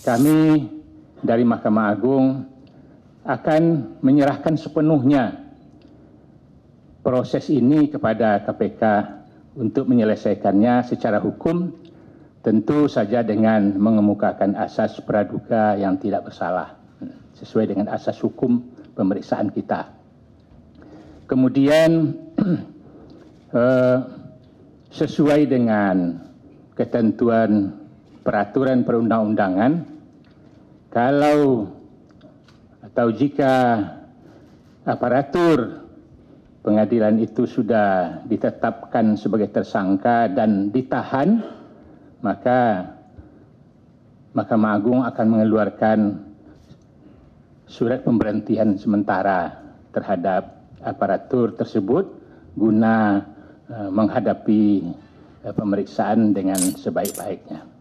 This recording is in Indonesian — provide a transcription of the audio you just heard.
kami dari Mahkamah Agung akan menyerahkan sepenuhnya proses ini kepada KPK untuk menyelesaikannya secara hukum tentu saja dengan mengemukakan asas praduga yang tidak bersalah sesuai dengan asas hukum pemeriksaan kita. Kemudian eh, sesuai dengan ketentuan peraturan perundang-undangan kalau atau jika aparatur pengadilan itu sudah ditetapkan sebagai tersangka dan ditahan, maka Mahkamah Agung akan mengeluarkan surat pemberhentian sementara terhadap aparatur tersebut guna eh, menghadapi eh, pemeriksaan dengan sebaik-baiknya.